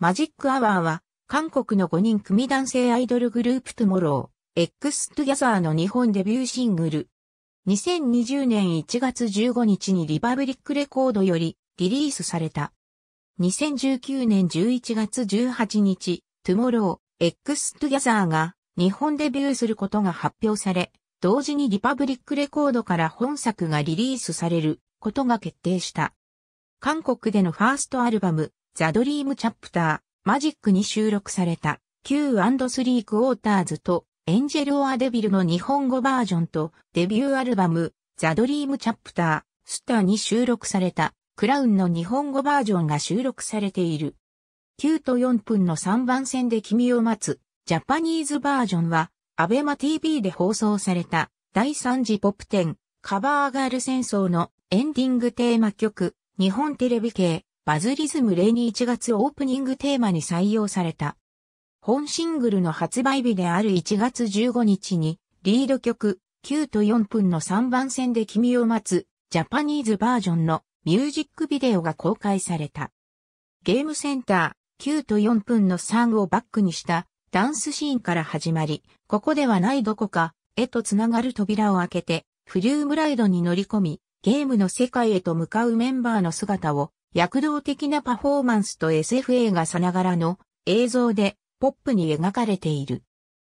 マジックアワーは、韓国の5人組男性アイドルグループトゥモロー、X トゥギャザーの日本デビューシングル。2020年1月15日にリパブリックレコードよりリリースされた。2019年11月18日、トゥモロー、X トゥギャザーが日本デビューすることが発表され、同時にリパブリックレコードから本作がリリースされることが決定した。韓国でのファーストアルバム、ザ・ドリーム・チャプター、マジックに収録された Q&3 クォーターズとエンジェル・オア・デビルの日本語バージョンとデビューアルバムザ・ドリーム・チャプター、スターに収録されたクラウンの日本語バージョンが収録されている。9と4分の3番線で君を待つジャパニーズバージョンはアベマ TV で放送された第3次ポップ10カバーガール戦争のエンディングテーマ曲日本テレビ系バズリズム例に1月オープニングテーマに採用された。本シングルの発売日である1月15日に、リード曲、9と4分の3番線で君を待つ、ジャパニーズバージョンのミュージックビデオが公開された。ゲームセンター、9と4分の3をバックにしたダンスシーンから始まり、ここではないどこか、へと繋がる扉を開けて、フリュームライドに乗り込み、ゲームの世界へと向かうメンバーの姿を躍動的なパフォーマンスと SF 映画さながらの映像でポップに描かれている。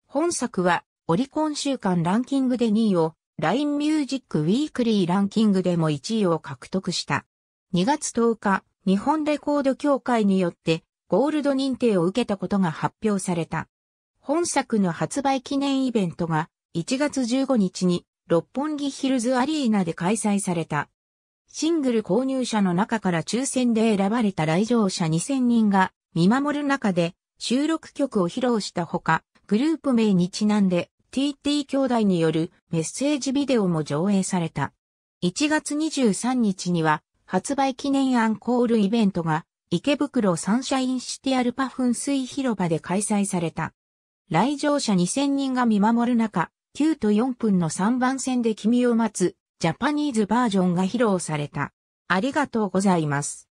本作はオリコン週間ランキングで2位を LINE ミュージックウィークリーランキングでも1位を獲得した。2月10日、日本レコード協会によってゴールド認定を受けたことが発表された。本作の発売記念イベントが1月15日に六本木ヒルズアリーナで開催された。シングル購入者の中から抽選で選ばれた来場者2000人が見守る中で収録曲を披露したほか、グループ名にちなんで TT 兄弟によるメッセージビデオも上映された。1月23日には発売記念アンコールイベントが池袋サンシャインシティアルパ噴水広場で開催された。来場者2000人が見守る中、9と4分の3番線で君を待つジャパニーズバージョンが披露された。ありがとうございます。